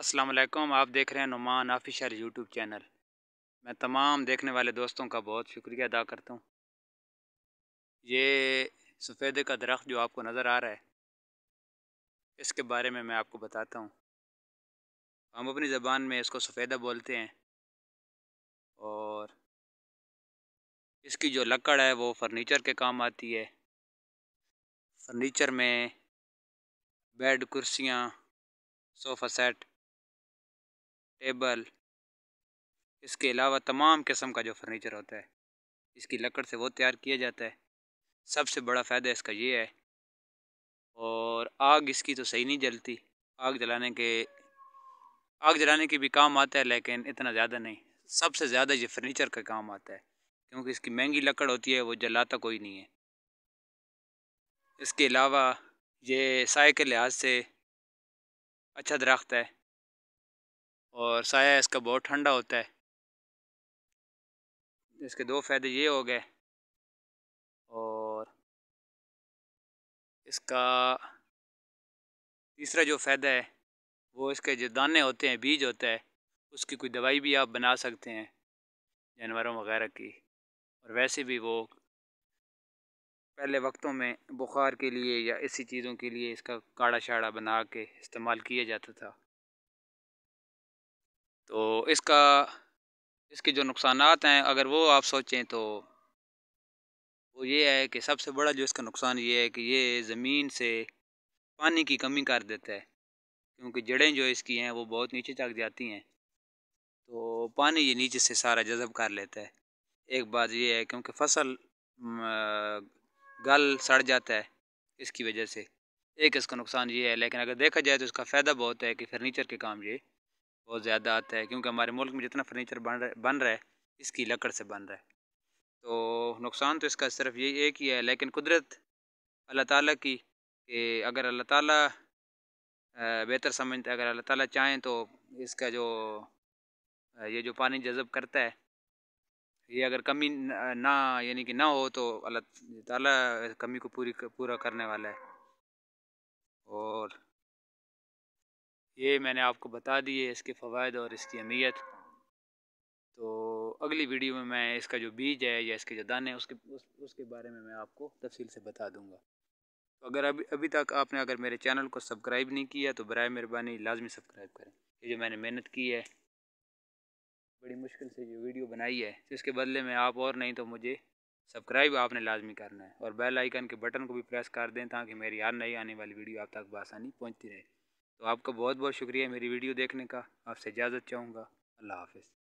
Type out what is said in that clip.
असलम आप देख रहे हैं नुमान ऑफिशियल यूट्यूब चैनल मैं तमाम देखने वाले दोस्तों का बहुत शुक्रिया अदा करता हूँ ये सफ़ेदे का दरख्त जो आपको नज़र आ रहा है इसके बारे में मैं आपको बताता हूँ हम अपनी ज़बान में इसको सफ़ेदा बोलते हैं और इसकी जो लकड़ है वो फर्नीचर के काम आती है फर्नीचर में बेड कुर्सियाँ सोफ़ा सेट टेबल इसके अलावा तमाम किस्म का जो फर्नीचर होता है इसकी लकड़ से वो तैयार किया जाता है सबसे बड़ा फ़ायदा इसका ये है और आग इसकी तो सही नहीं जलती आग जलाने के आग जलाने के भी काम आता है लेकिन इतना ज़्यादा नहीं सबसे ज़्यादा ये फर्नीचर का काम आता है क्योंकि इसकी महंगी लकड़ होती है वो जलाता कोई नहीं है इसके अलावा ये साय के लिहाज से अच्छा दरख्त है और साया इसका बहुत ठंडा होता है इसके दो फ़ायदे ये हो गए और इसका तीसरा जो फ़ायदा है वो इसके जो दाने होते हैं बीज होता है उसकी कोई दवाई भी आप बना सकते हैं जानवरों वगैरह की और वैसे भी वो पहले वक्तों में बुखार के लिए या इसी चीज़ों के लिए इसका काढ़ा शाढ़ा बना के इस्तेमाल किया जाता था तो इसका इसके जो नुकसान हैं अगर वो आप सोचें तो वो ये है कि सबसे बड़ा जो इसका नुकसान ये है कि ये ज़मीन से पानी की कमी कर देता है क्योंकि जड़ें जो इसकी हैं वो बहुत नीचे तक जाती हैं तो पानी ये नीचे से सारा जज़ब कर लेता है एक बात ये है क्योंकि फसल गल सड़ जाता है इसकी वजह से एक इसका नुकसान ये है लेकिन अगर देखा जाए तो इसका फ़ायदा बहुत है कि फर्नीचर के काम ये बहुत ज़्यादा आता है क्योंकि हमारे मुल्क में जितना फर्नीचर बन रहा बन रहा है इसकी लकड़ से बन रहा है तो नुकसान तो इसका सिर्फ ये एक ही है लेकिन कुदरत अल्लाह ताला की कि अगर अल्लाह ताला बेहतर समझते अगर अल्लाह ताला चाहें तो इसका जो ये जो पानी जज़ब करता है ये अगर कमी ना यानी कि ना हो तो अल्लाह ताला कमी को पूरी पूरा करने वाला है और ये मैंने आपको बता दिए इसके फ़वाद और इसकी अहमियत तो अगली वीडियो में मैं इसका जो बीज है या इसके जो दाने उसके उस, उसके बारे में मैं आपको तफसील से बता दूँगा तो अगर अभी अभी तक आपने अगर मेरे चैनल को सब्सक्राइब नहीं किया तो बर मेहरबानी लाजमी सब्सक्राइब करें ये जो मैंने मेहनत की है बड़ी मुश्किल से जो वीडियो बनाई है तो इसके बदले में आप और नहीं तो मुझे सब्सक्राइब आपने लाजमी करना है और बेल आइकन के बटन को भी प्रेस कर दें ताकि मेरी हर नई आने वाली वीडियो आप तक बसानी पहुँचती रहे तो आपका बहुत बहुत शुक्रिया मेरी वीडियो देखने का आपसे इजाज़त चाहूँगा अल्लाह हाफिज़